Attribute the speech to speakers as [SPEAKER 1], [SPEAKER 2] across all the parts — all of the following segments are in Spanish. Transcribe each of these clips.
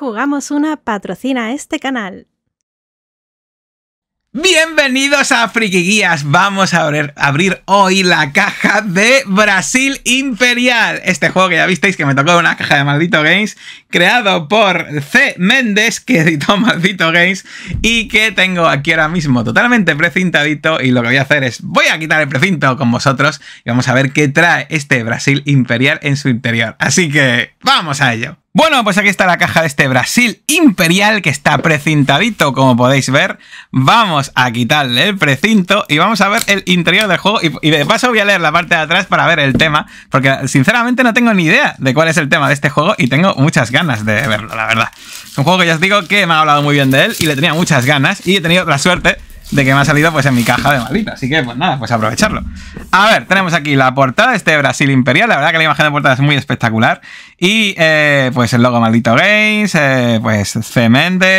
[SPEAKER 1] Jugamos una patrocina a este canal. Bienvenidos a Friki Guías. Vamos a abrir, abrir, hoy la caja de Brasil Imperial. Este juego que ya visteis que me tocó una caja de Maldito Games, creado por C. Méndez, que editó Maldito Games, y que tengo aquí ahora mismo totalmente precintadito. Y lo que voy a hacer es, voy a quitar el precinto con vosotros y vamos a ver qué trae este Brasil Imperial en su interior. Así que, vamos a ello. Bueno, pues aquí está la caja de este Brasil Imperial que está precintadito, como podéis ver. Vamos a quitarle el precinto y vamos a ver el interior del juego. Y, de paso voy a leer la parte de atrás para ver el tema, porque sinceramente no tengo ni idea de cuál es el tema de este juego y tengo muchas ganas de verlo, la verdad. Es un juego que ya os digo que me ha hablado muy bien de él y le tenía muchas ganas y he tenido la suerte de que me ha salido pues en mi caja de maldita. Así que pues nada, pues aprovecharlo. A ver, tenemos aquí la portada de este Brasil Imperial. La verdad que la imagen de portada es muy espectacular. Y eh, pues el logo Maldito Games, eh, pues C.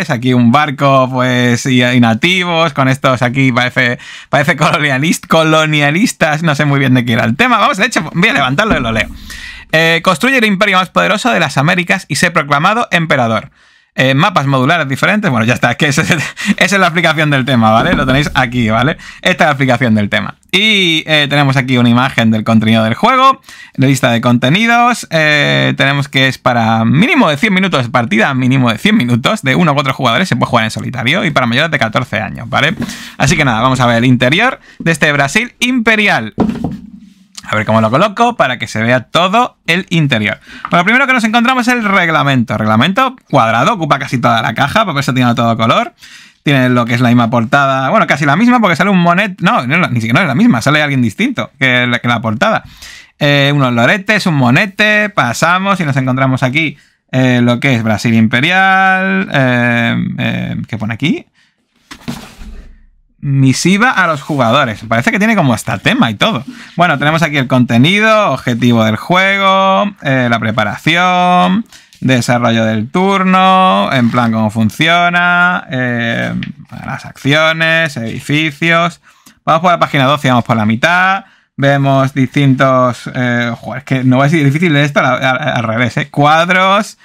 [SPEAKER 1] aquí un barco pues y, nativos con estos aquí parece, parece colonialist, colonialistas. No sé muy bien de qué era el tema. Vamos, de hecho voy a levantarlo y lo leo. Eh, construye el imperio más poderoso de las Américas y se proclamado emperador. Eh, mapas modulares diferentes. Bueno, ya está, que esa es la aplicación del tema, ¿vale? Lo tenéis aquí, ¿vale? Esta es la aplicación del tema. Y eh, tenemos aquí una imagen del contenido del juego, la lista de contenidos. Eh, tenemos que es para mínimo de 100 minutos de partida, mínimo de 100 minutos, de uno u otro jugadores, se puede jugar en solitario y para mayores de 14 años, ¿vale? Así que nada, vamos a ver el interior de este Brasil Imperial. A ver cómo lo coloco para que se vea todo el interior. Bueno, pues lo primero que nos encontramos es el reglamento. Reglamento cuadrado, ocupa casi toda la caja, porque eso tiene todo color. Tiene lo que es la misma portada, bueno, casi la misma porque sale un monet, no, ni siquiera es la misma, sale alguien distinto que la, que la portada. Eh, unos loretes, un monete, pasamos y nos encontramos aquí eh, lo que es Brasil Imperial, que eh, ¿qué pone aquí? misiva a los jugadores. Parece que tiene como hasta tema y todo. Bueno, tenemos aquí el contenido, objetivo del juego, eh, la preparación, desarrollo del turno, en plan cómo funciona, eh, las acciones, edificios. Vamos por la página 12, vamos por la mitad. Vemos distintos... Eh, es que no va a ser difícil esto al revés, eh, Cuadros,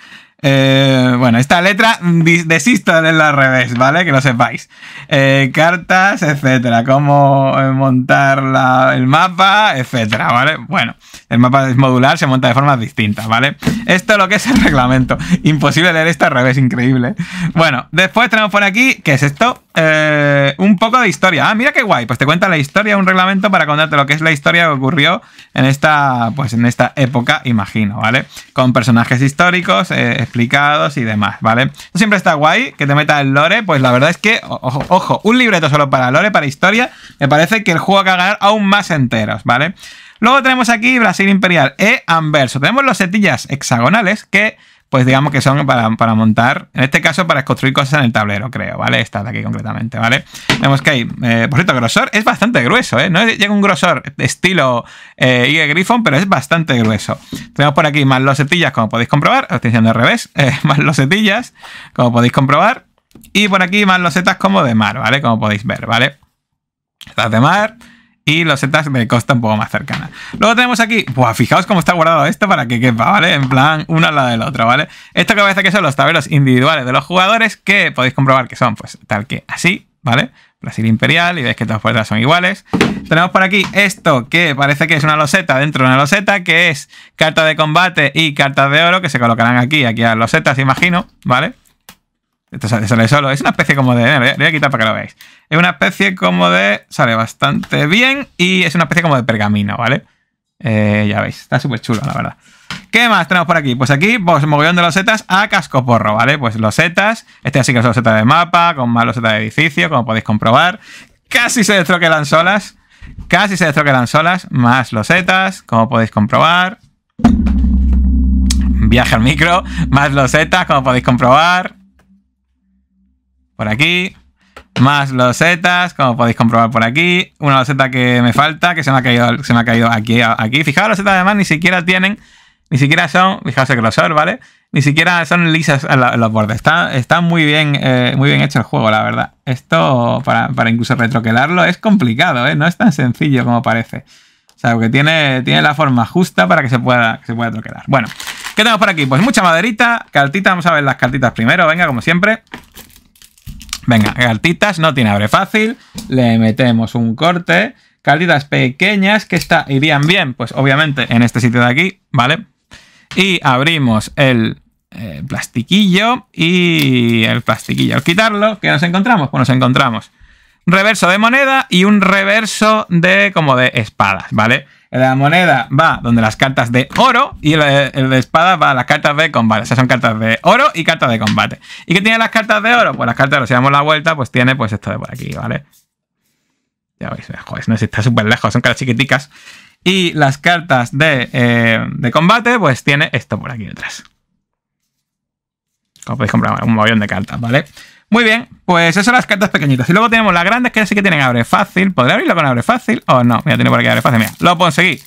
[SPEAKER 1] eh, bueno, esta letra desisto de al revés, ¿vale? Que lo sepáis. Eh, cartas, etcétera. Cómo eh, montar el mapa, etcétera, ¿vale? Bueno, el mapa es modular, se monta de formas distintas, ¿vale? Esto es lo que es el reglamento. Imposible leer esto al revés, increíble. Bueno, después tenemos por aquí, ¿qué es esto? Eh eh, un poco de historia. Ah, mira qué guay. Pues te cuenta la historia, un reglamento para contarte lo que es la historia que ocurrió en esta, pues en esta época, imagino, ¿vale? Con personajes históricos eh, explicados y demás, ¿vale? Siempre está guay que te meta el lore. Pues la verdad es que, ojo, ojo, un libreto solo para lore, para historia, me parece que el juego a ganar aún más enteros, ¿vale? Luego tenemos aquí Brasil Imperial e Anverso. Tenemos los setillas hexagonales que pues digamos que son para, montar, en este caso para construir cosas en el tablero, creo, ¿vale? Esta de aquí concretamente, ¿vale? Vemos que hay, eh, por cierto, grosor es bastante grueso, ¿eh? No llega un grosor estilo eh, Griffon, pero es bastante grueso. Tenemos por aquí más losetillas, como podéis comprobar, diciendo al revés, eh, más losetillas, como podéis comprobar, y por aquí más losetas como de mar, ¿vale? Como podéis ver, ¿vale? Estas de mar, y los setas me costa un poco más cercana. Luego tenemos aquí, pues fijaos cómo está guardado esto para que quepa, ¿vale? En plan, una al lado del otro, ¿vale? Esto que parece que son los tableros individuales de los jugadores que podéis comprobar que son, pues, tal que así, ¿vale? Brasil Imperial y veis que todas puertas son iguales. Tenemos por aquí esto que parece que es una loseta dentro de una loseta, que es carta de combate y cartas de oro que se colocarán aquí, aquí a las losetas, imagino, ¿vale? Esto sale solo. Es una especie como de. voy a quitar para que lo veáis. Es una especie como de. Sale bastante bien. Y es una especie como de pergamino, ¿vale? Eh, ya veis. Está súper chulo, la verdad. ¿Qué más tenemos por aquí? Pues aquí, pues mogollón de losetas a casco cascoporro, ¿vale? Pues los losetas. Este así que es loseta de mapa, con más loseta de edificio, como podéis comprobar. Casi se destroquelan solas. Casi se destroquelan solas. Más los losetas, como podéis comprobar. Viaje al micro. Más los losetas, como podéis comprobar por aquí. Más losetas, como podéis comprobar por aquí. Una loseta que me falta, que se me ha caído, se me ha caído aquí, aquí. Fijaos, las losetas además ni siquiera tienen, ni siquiera son, fijaos el grosor, ¿vale? Ni siquiera son lisas los bordes. Está, está muy, bien, eh, muy bien hecho el juego, la verdad. Esto, para, para incluso retroquelarlo, es complicado, ¿eh? No es tan sencillo como parece. O sea, que tiene, tiene la forma justa para que se pueda, se pueda troquelar. Bueno, ¿qué tenemos por aquí? Pues mucha maderita, cartita, vamos a ver las cartitas primero, venga, como siempre. Venga, cartitas, no tiene abre fácil. Le metemos un corte. Cartitas pequeñas que está, irían bien, pues obviamente en este sitio de aquí, ¿vale? Y abrimos el eh, plastiquillo y el plastiquillo. Al quitarlo, ¿qué nos encontramos? Pues nos encontramos reverso de moneda y un reverso de como de espadas, ¿vale? La moneda va donde las cartas de oro y el, de espada va a las cartas de combate. O sea, son cartas de oro y cartas de combate. ¿Y qué tiene las cartas de oro? Pues las cartas de oro, si damos la vuelta, pues tiene pues esto de por aquí, ¿vale? Ya veis, joder, no si está súper lejos, son caras chiquiticas. Y las cartas eh, de combate, pues tiene esto por aquí detrás. Como podéis comprar un avión de cartas, ¿vale? Muy bien, pues esas son las cartas pequeñitas. Y luego tenemos las grandes que sí que tienen abre fácil. ¿Podré abrirlo con abre fácil? O no, mira, tiene por aquí abre fácil. Mira, lo conseguí.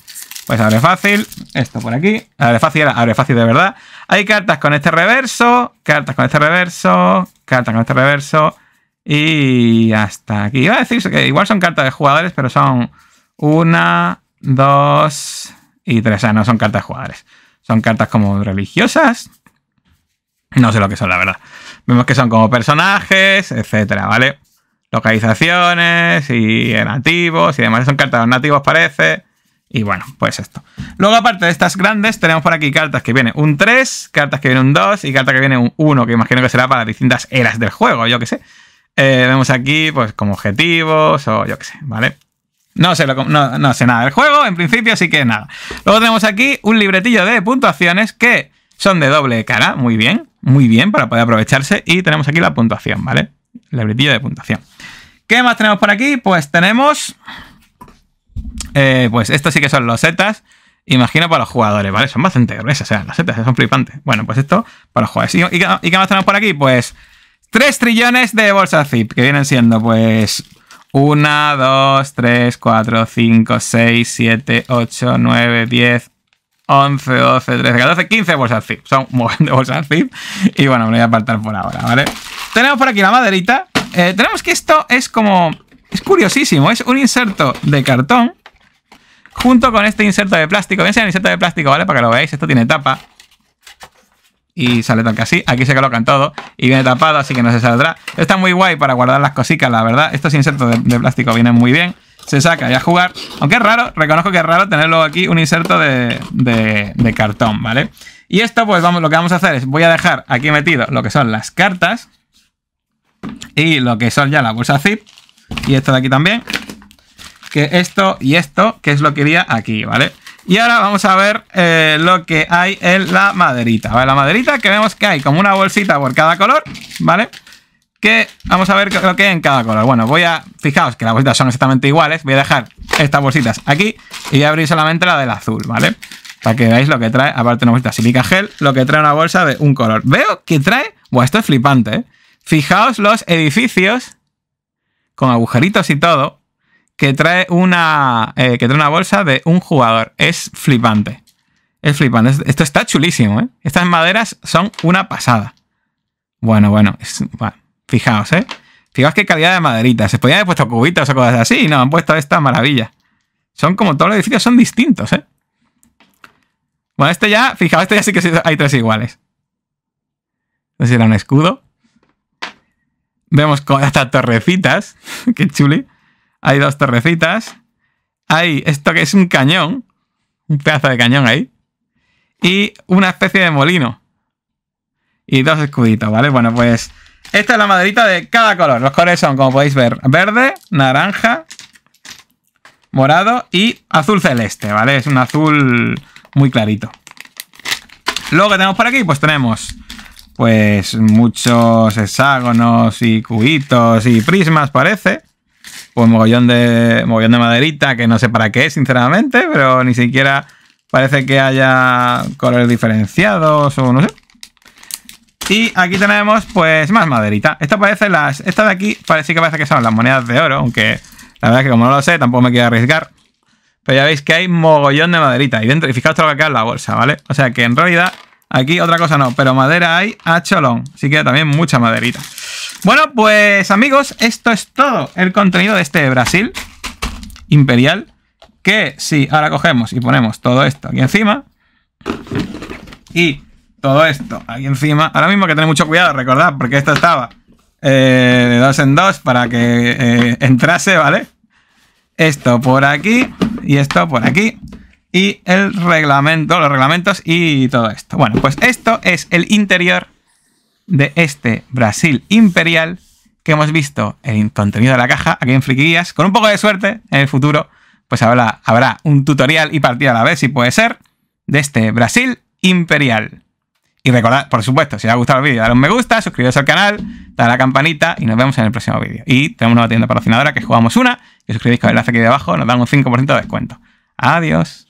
[SPEAKER 1] Pues abre fácil, esto por aquí. Abre fácil, abre fácil de verdad. Hay cartas con este reverso, cartas con este reverso, cartas con este reverso. Y hasta aquí. Iba a decir que igual son cartas de jugadores, pero son una, dos y tres. O sea, no son cartas de jugadores. Son cartas como religiosas, no sé lo que son, la verdad. Vemos que son como personajes, etcétera, ¿vale? Localizaciones y nativos y demás. Son cartas nativos, parece. Y bueno, pues esto. Luego, aparte de estas grandes, tenemos por aquí cartas que viene un 3, cartas que viene un 2 y cartas que viene un 1, que imagino que será para distintas eras del juego, yo que sé. Eh, vemos aquí, pues, como objetivos o yo que sé, ¿vale? No sé, lo, no, no sé nada del juego, en principio, así que nada. Luego tenemos aquí un libretillo de puntuaciones que son de doble cara, muy bien, muy bien para poder aprovecharse. Y tenemos aquí la puntuación, ¿vale? La abritillo de puntuación. ¿Qué más tenemos por aquí? Pues tenemos... Eh, pues estos sí que son los setas imagino para los jugadores, ¿vale? Son bastante gruesas, o sea, las setas son flipantes. Bueno, pues esto para los jugadores. ¿Y, qué más tenemos por aquí? Pues 3 trillones de bolsa zip, que vienen siendo pues 1, 2, 3, 4, 5, 6, 7, 8, 9, 10, 11, 12, 13, 14, 15 bolsas zip. Son un montón bolsas zip. Y bueno, me voy a apartar por ahora, ¿vale? Tenemos por aquí la maderita. Eh, tenemos que esto es como... Es curiosísimo. Es un inserto de cartón junto con este inserto de plástico. Voy a el inserto de plástico, ¿vale? Para que lo veáis. Esto tiene tapa. Y sale tal que así. Aquí se colocan todo. Y viene tapado, así que no se saldrá. Está muy guay para guardar las cositas, la verdad. Estos insertos de plástico vienen muy bien se saca y a jugar. Aunque es raro, reconozco que es raro tenerlo aquí un inserto de, cartón, ¿vale? Y esto, pues vamos, lo que vamos a hacer es, voy a dejar aquí metido lo que son las cartas y lo que son ya la bolsa zip y esto de aquí también. Que esto y esto, que es lo que iría aquí, ¿vale? Y ahora vamos a ver eh, lo que hay en la maderita, ¿vale? La maderita que vemos que hay como una bolsita por cada color, ¿vale? vale que vamos a ver lo que hay en cada color. Bueno, voy a, fijaos que las bolsitas son exactamente iguales, voy a dejar estas bolsitas aquí y voy a abrir solamente la del azul, ¿vale? Para que veáis lo que trae, aparte una bolsita silica gel, lo que trae una bolsa de un color. Veo que trae, bueno, esto es flipante, ¿eh? Fijaos los edificios con agujeritos y todo que trae una, eh, que trae una bolsa de un jugador. Es flipante. Es flipante. Esto está chulísimo, ¿eh? Estas maderas son una pasada. Bueno, bueno, es, bueno Fijaos, ¿eh? Fijaos qué calidad de maderita. Se podían haber puesto cubitos o cosas así. No, han puesto esta maravilla. Son como todos los edificios, son distintos, ¿eh? Bueno, este ya, fijaos, este ya sí que hay tres iguales. No si era un escudo. Vemos hasta torrecitas. qué chuli. Hay dos torrecitas. Hay esto que es un cañón. Un pedazo de cañón ahí. Y una especie de molino. Y dos escuditos, ¿vale? Bueno, pues esta es la maderita de cada color. Los colores son, como podéis ver, verde, naranja, morado y azul celeste, ¿vale? Es un azul muy clarito. Luego que tenemos por aquí, pues tenemos pues muchos hexágonos y cubitos y prismas, parece. Pues mogollón de, mogollón de maderita, que no sé para qué, sinceramente, pero ni siquiera parece que haya colores diferenciados o no sé. Y aquí tenemos pues más maderita. Esta parece las. Esta de aquí parece que parece que son las monedas de oro, aunque la verdad es que como no lo sé, tampoco me quiero arriesgar. Pero ya veis que hay mogollón de maderita. Y dentro, y fijaos lo que queda en la bolsa, ¿vale? O sea que en realidad, aquí otra cosa no, pero madera hay a cholón. Así que también mucha maderita. Bueno, pues amigos, esto es todo el contenido de este Brasil Imperial. Que si ahora cogemos y ponemos todo esto aquí encima. Y todo esto aquí encima. Ahora mismo hay que tener mucho cuidado, recordad, porque esto estaba eh, de dos en dos para que eh, entrase, ¿vale? Esto por aquí y esto por aquí. Y el reglamento, los reglamentos y todo esto. Bueno, pues esto es el interior de este Brasil Imperial que hemos visto el contenido de la caja aquí en Friquillas. Con un poco de suerte, en el futuro, pues habrá, habrá un tutorial y partida a la vez, si puede ser, de este Brasil Imperial. Y recordad, por supuesto, si os ha gustado el vídeo, dale un me gusta, suscribiros al canal, dale a la campanita y nos vemos en el próximo vídeo. Y tenemos una tienda patrocinadora que jugamos una, que suscribís con el enlace aquí debajo, nos dan un 5% de descuento. Adiós.